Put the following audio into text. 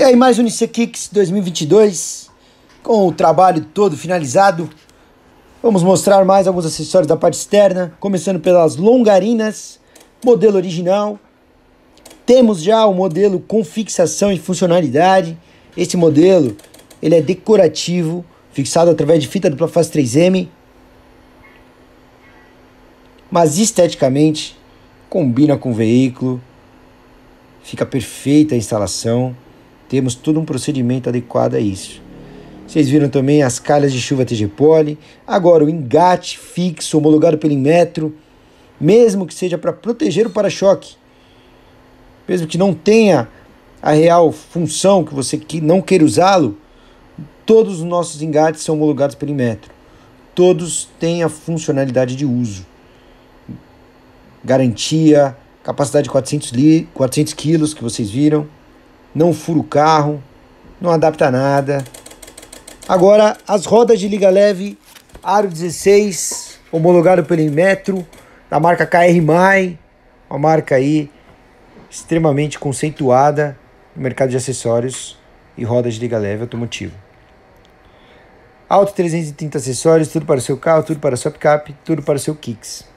E aí, mais um NC Kicks 2022, com o trabalho todo finalizado. Vamos mostrar mais alguns acessórios da parte externa, começando pelas longarinas, modelo original. Temos já o modelo com fixação e funcionalidade. Este modelo ele é decorativo, fixado através de fita dupla face 3M. Mas esteticamente combina com o veículo, fica perfeita a instalação. Temos todo um procedimento adequado a isso. Vocês viram também as calhas de chuva TGPOL. Agora, o engate fixo, homologado pelo Inmetro, mesmo que seja para proteger o para-choque, mesmo que não tenha a real função que você que não queira usá-lo, todos os nossos engates são homologados pelo Inmetro. Todos têm a funcionalidade de uso. Garantia, capacidade de 400, li 400 quilos que vocês viram não fura o carro, não adapta nada. Agora, as rodas de liga leve, aro 16, homologado pelo Inmetro, da marca KR Mai, uma marca aí extremamente conceituada no mercado de acessórios e rodas de liga leve automotivo. Alto 330 acessórios, tudo para o seu carro, tudo para a sua picape, tudo para o seu Kicks.